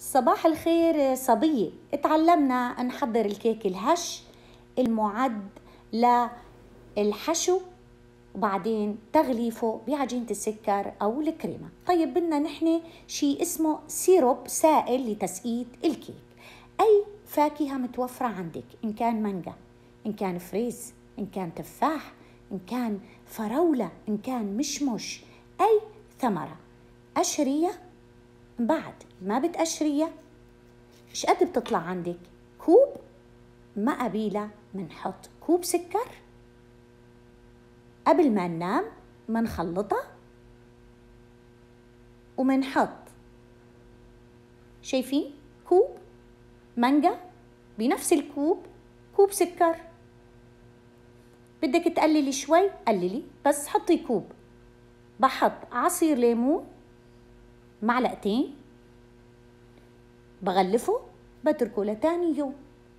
صباح الخير صبية اتعلمنا نحضر الكيك الهش المعد للحشو وبعدين تغليفه بعجينة السكر أو الكريمة طيب بدنا نحن شيء اسمه سيروب سائل لتسقيط الكيك أي فاكهة متوفرة عندك إن كان مانجا إن كان فريز إن كان تفاح إن كان فراولة إن كان مشمش أي ثمرة أشرية بعد ما بتقشريها مش قد بتطلع عندك كوب ما قبيلة منحط كوب سكر قبل ما ننام منخلطها ومنحط شايفين كوب مانجا بنفس الكوب كوب سكر بدك تقللي شوي قللي بس حطي كوب بحط عصير ليمون معلقتين بغلفه بتركه لتاني يوم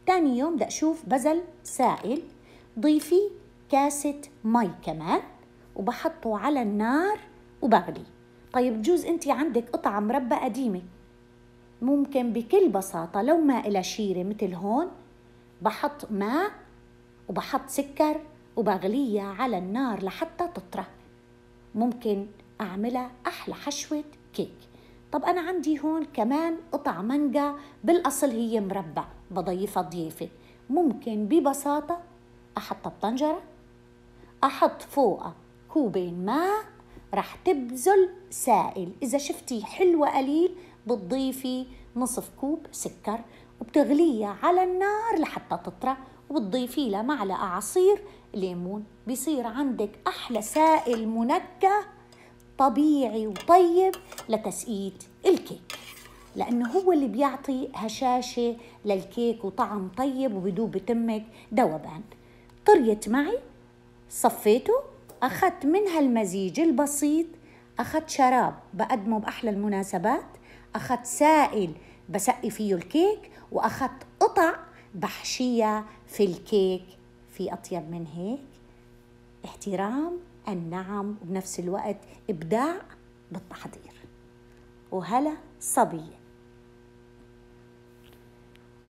تاني يوم بدي أشوف بزل سائل ضيفي كاسة مي كمان وبحطه على النار وبغلي طيب بجوز انت عندك قطعة مربى قديمة ممكن بكل بساطة لو ما إلى شيرة مثل هون بحط ماء وبحط سكر وبغليها على النار لحتى تطرى ممكن أعملها أحلى حشوة كيك طب أنا عندي هون كمان قطع مانجا بالأصل هي مربع بضيفها ضيافة ممكن ببساطة أحطها بطنجرة أحط فوقها كوبين ماء رح تبذل سائل إذا شفتي حلوة قليل بتضيفي نصف كوب سكر وبتغليها على النار لحتى تطرى وبتضيفي لها معلقة عصير ليمون بصير عندك أحلى سائل منكه طبيعي وطيب لتسقيه الكيك لأنه هو اللي بيعطي هشاشة للكيك وطعم طيب وبدوب بتمك دوبان طريت معي صفيته أخذت من هالمزيج البسيط أخذت شراب بقدمه بأحلى المناسبات أخذت سائل بسقي فيه الكيك وأخذت قطع بحشيها في الكيك في أطيب من هيك احترام النعم وبنفس الوقت إبداع بالتحضير وهلا صبيه